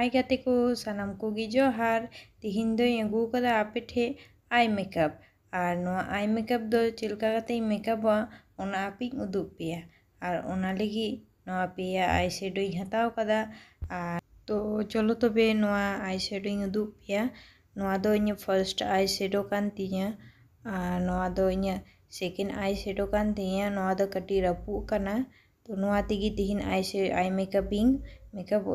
आई को सनाम को जोहार तेहन दगूकद आपेठे आई मेकअप और ना आई मेकअप दो चलका मेकअप आपी उदुपे और पे आई शेडो हतावका तो चलो तब तो आई शेडो उदुपे first eye shadow second eye shadow तीन कटी रपूक तो तेहन आई से आई मेकअप मेकअप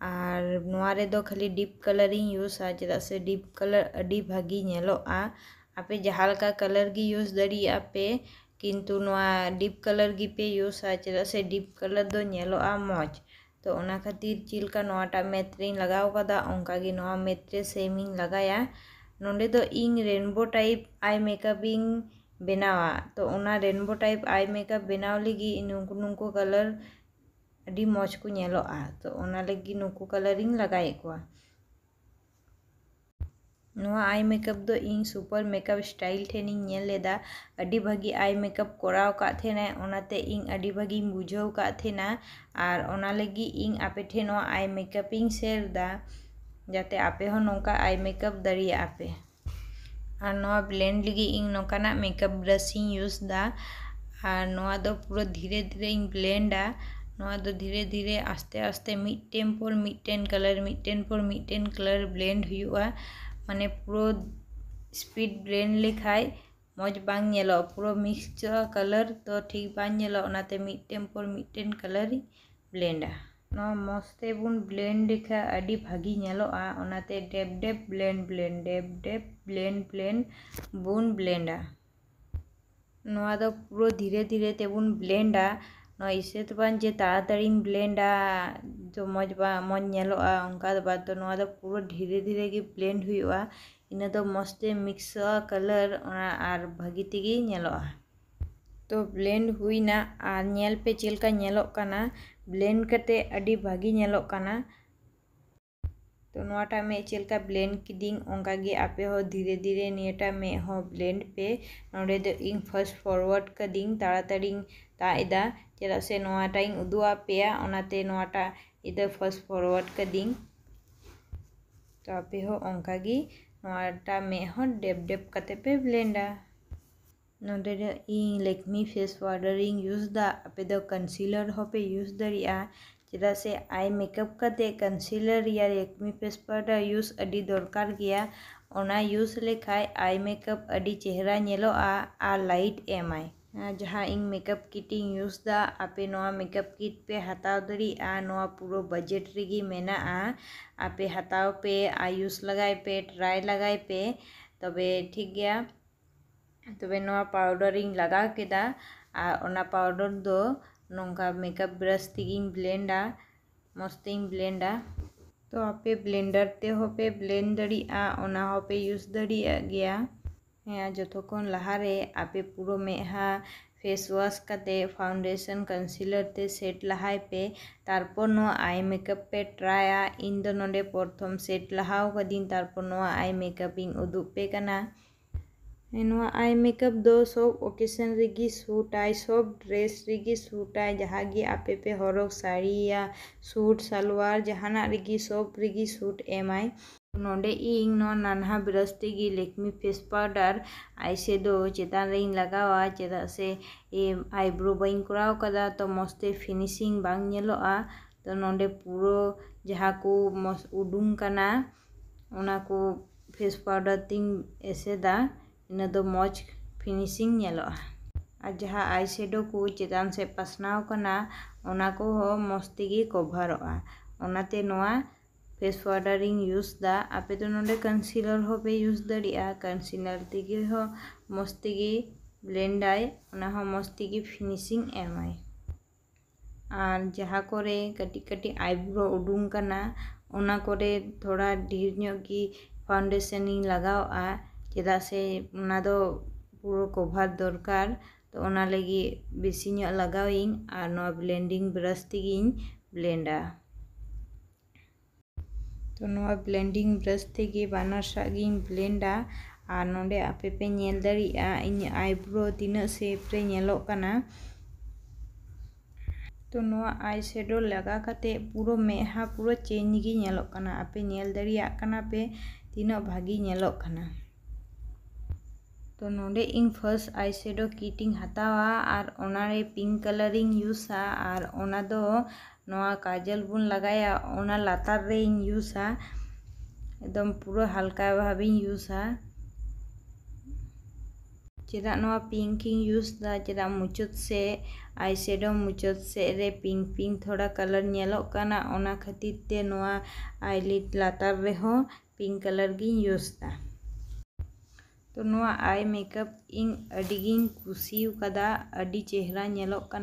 ᱟᱨ ᱱᱚᱣᱟ ᱨᱮᱫᱚ ᱠᱷᱟᱹᱞᱤ ᱰᱤᱯ ᱠᱟᱞᱟᱨ ᱤᱧ ᱤᱭᱩᱥᱟ ᱪᱮᱫᱟᱜ ᱥᱮ ᱰᱤᱯ ᱠᱟᱞᱟᱨ ᱟᱹᱰᱤ ᱵᱷᱟᱹᱜᱤ ᱧᱮᱞᱚᱜᱼᱟ ᱟᱯᱮ ᱡᱟᱦᱟᱸ ᱞᱮᱠᱟ ᱠᱟᱞᱟᱨ ᱜᱮ ᱤᱭᱩᱥ ᱫᱟᱲᱮᱭᱟᱜᱼᱟ ᱯᱮ ᱠᱤᱱᱛᱩ ᱱᱚᱣᱟ ᱰᱤᱯ ᱠᱟᱞᱟᱨ ᱜᱮᱯᱮ ᱤᱭᱩᱥᱟ ᱪᱮᱫᱟᱜ ᱥᱮ ᱰᱤᱯ ᱠᱟᱞᱟᱨ ᱫᱚ ᱧᱮᱞᱚᱜᱼᱟ ᱢᱚᱡᱽ ᱛᱚ ᱚᱱᱟ ᱠᱷᱟᱹᱛᱤᱨ ᱪᱮᱫ ᱞᱮᱠᱟ ᱱᱚᱣᱟᱴᱟᱜ ᱢᱮᱫ ᱨᱮᱧ ᱞᱟᱜᱟᱣ ᱟᱠᱟᱫᱟ ᱚᱱᱠᱟᱜᱮ ᱱᱚᱣᱟ ᱢᱮᱫ ᱨᱮ ᱥᱮᱢ ᱤᱧ ᱞᱟᱜᱟᱭᱟ ᱱᱚᱰᱮ ᱫᱚ ᱤᱧ ᱨᱮᱱᱵᱳ ᱴᱟᱭᱤᱯ ᱟᱭ ᱢᱮᱠᱟᱯ ᱤᱧ ᱵᱮᱱᱟᱣᱟ ᱛᱚ ᱚᱱᱟ ᱨᱮᱱᱵᱳ ᱴᱟᱭᱤᱯ ᱟᱭ ᱢᱮᱠᱟᱯ ᱵᱮᱱᱟᱣ ᱞᱟᱹᱜᱤᱫ ᱱᱩᱝᱠᱩ ᱱᱩᱝᱠᱩ ᱠᱟᱞᱟᱨ मज को नो नुकू कलर लगे को नवा आई मेकअप दो इन सुपर मेकअप स्टाइल ठेनिंगा भागे आई मेकअप कराते इन भागे बुझे इन आपे आई मेकअप शेयर जाते आपे नौका आई मेकअप दापे और ना ब्लैंड लगे इन नौकान मेकअप ब्राश यूजा और पूरा धीरे धीरे ब्लैंडा तो धीरे धीरे आस्ते आस्ते मिट्टे पर मिट्टे कलर मिट्टे पर मिट्टे कलर ब्लेंड हो मैं पुरो स्पीड ब्लेंड लेखा मज बा पुरो मिक्स कलर तो ठीक बात मिट्टे पर मिट्टे कलर ब्लेंडा मस्ते बन ब्लेंड लेखा भागी भागे डेप डेप ब्लेंड ब्लेंड डेप डेप ब्लेंड ब्लेंड बन ब्लेंडा पुरो धीरे धीरे तेबन ब्लेंडा नाताड़ी ब्लेंडा जो मजल अंका पूरा धीरे धीरे गे ब्लेंड हो इनदो मस्त मिक्स कलर और भागीतेल तो ब्लेंड हुईना और पे चलका ब्लेंड करते भागील तो नाटा मे चलका ब्लेंड किदी अंकागे आपे हो धीरे धीरे नियटा मे हो ब्लेंड पे नोड़े दो इन फर्स्ट फॉरवर्ड कदी ताड़ाड़ी ताएदा चला से नोआ टाइम उद्वा पे आ उन्हें ते नोआ टा का दिन तो आप हो उनका डेप डेप करते पे ब्लेंडा नोटेड फेस वाडर यूज़ दा आप इधर हो पे यूज़ दर या से आई मेकअप करते कंसीलर या लेक्मी फेस पाउडर यूज़ अभी दरकार गया यूज़ लेखा आई मेकअप अड़ी चेहरा नेलो आ लाइट एम आई जहाँ इन मेकअप किटी यूजदा आपे मेकअप किट पे हतव दड़ी पुरो बजेट रेगी मेना आपे हताव पे आ लगाए पे ट्राई लगाए पे तब ठीक गया ना पाउडर इन लगा के दा आ पाउडर दो नौका मेकअप ब्रश तक ब्लेंडा मस्त ब्लेंडा तो आपे ब्लेंडर ते हो पे ब्लेंड दड़ी आ पे यूज दड़ी गया जो तो लहारे आपे पुरो मेहा फेस वाश करते फाउंडेशन कंसीलर ते सेट लहाय पे तारपर आई मेकअप पे ट्राया इन दो नोडे प्रथम सेट लहाव कदीन तारपर आई मेकअप इन उदुक पे करना आई मेकअप दो सब ओकेशन रिगी सूट आए सब ड्रेस रिगी सूट आए जहाँ आपे पे हरक साड़ी या सूट सलवार जहाँ रिगी सब रिगी सूट एम आए ᱱᱚᱰᱮ ᱤᱧ ᱱᱚᱣᱟ ᱱᱟᱱᱦᱟ ᱵᱨᱟᱥ ᱛᱮᱜᱮ ᱞᱮᱠᱢᱤ ᱯᱷᱮᱥ ᱯᱟᱣᱰᱟᱨ ᱟᱭᱥᱮᱰᱳ ᱪᱮᱛᱟᱱ ᱨᱤᱧ ᱞᱟᱜᱟᱣᱟ ᱪᱮᱫᱟᱜ ᱥᱮ ᱟᱭᱵᱨᱳ ᱵᱟᱹᱧ ᱠᱚᱨᱟᱣ ᱟᱠᱟᱫᱟ ᱛᱚ ᱢᱚᱡᱽᱛᱮ ᱯᱷᱤᱱᱤᱥᱤᱝ ᱵᱟᱝ ᱧᱮᱞᱚᱜᱼᱟ ᱛᱚ ᱱᱚᱰᱮ ᱯᱩᱨᱟᱹ ᱡᱟᱦᱟᱸ ᱠᱚ ᱢᱚᱡᱽ ᱩᱰᱩᱝ ᱠᱟᱱᱟ ᱚᱱᱟ ᱠᱚ ᱯᱷᱮᱥ ᱯᱟᱣᱰᱟᱨ ᱛᱤᱧ ᱮᱥᱮᱫᱟ ᱤᱱᱟᱹ ᱫᱚ ᱢᱚᱡᱽ ᱯᱷᱤᱱᱤᱥᱤᱝ ᱧᱮᱞᱚᱜᱼᱟ ᱟᱨ ᱡᱟᱦᱟᱸ ᱟᱭᱥᱮᱰᱳ ᱠᱚ ᱪᱮᱛᱟᱱ ᱥᱮᱫ ᱯᱟᱥᱱᱟᱣ ᱟᱠᱟᱱᱟ ᱚᱱᱟ ᱠᱚᱦᱚᱸ ᱢᱚᱡᱽ ᱛᱮᱜᱮ ᱠᱚᱵᱷᱟᱨᱚᱜᱼᱟ ᱚᱱᱟᱛᱮ ᱱᱚᱣᱟ face watering use the apeto node concealer hobe use the ria concealer tigi ho mostigi blend ai ona ho mostigi finishing em ai আর যাহা করে কাটি কাটি আইব্রো উডুং কানা ওনা করে থোড়া ঢের ᱧᱚᱜ কি ফাউন্ডেশন ইং লাগাও আ চেদা সে ওনা দো পুরো কভার দরকার তো ওনা লাগি বেশি ᱧᱚᱜ লাগাও ইং আর নো ব্লেন্ডিং ব্রাশ তিগিং ব্লেন্ডা तो ब्लेंडिंग ब्रश थे बनार सागिन ब्लेंडा और नोड़े आपेपे नल दिन आईब्रो तीन सेपरेना तो आई शेडो लगा पुरो मेहा पुरो चेंज गलोना आपे दापे तीन भागना तो नोड़े इन फर्स्ट आई शेडो किटिंग हतावा और पिंक कलरिंग यूजा और काजल बन लगाया ओना लातार रे यूजा एकदम पूरा हल्का भाव यूजा चेदा ना पिंक यूजा चेदा मुचद से आई शेडो मुचद से रे पिंक पिंक थोड़ा कलर ना खातिर आई लिड लातार रे पिंक कलर यूजा तो नुआ आई मेकअप इन अड़ी कुशी चेहरा नलोग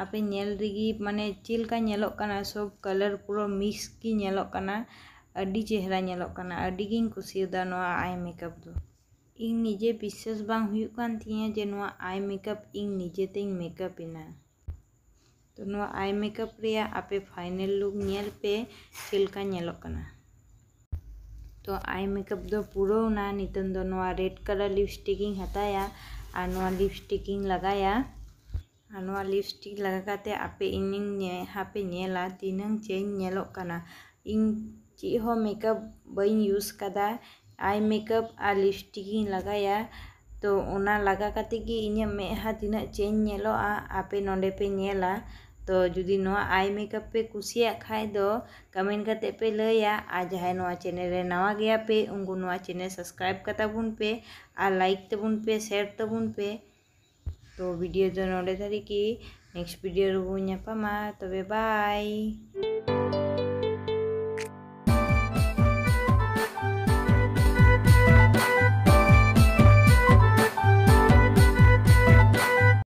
आप माने चिल्का चलका सब कलर पूरा मिक्स की चलोकना चेहरा चलोकना आई मेकअप दो इन निजे विश्वास बाये आई मेकअप इन निजे ते मेकअपना तो आई मेकअप आपे फाइनल लुक पे चलका चलोकना तो आई मेकअप दो पूरा नित रेड कलर लिपस्टिक हत्या और लिपस्टिक लगाया लिपस्टिक लगा आपे हापे नेला तीन चेलोगना इन चीज मेकअप बी यूज का आई मेकअप आ लिपस्टिक लगाया तो उना लगा इन मेहा तीन चेलो आपे नेला तो जुदी नुआ आई मेकअप पे कुछ खाए तो कमेंट करते पे लिया आ जहां चैनल नवा गया पे उनको चैनल सब्सक्राइब करता पे आ लाइक तबन पे शेयर तबन तबुन पे તો વિડીયો જો નડે તરીકે નેક્સ્ટ વિડીયો રૂબુ અહીંયા પમા તો બે બાય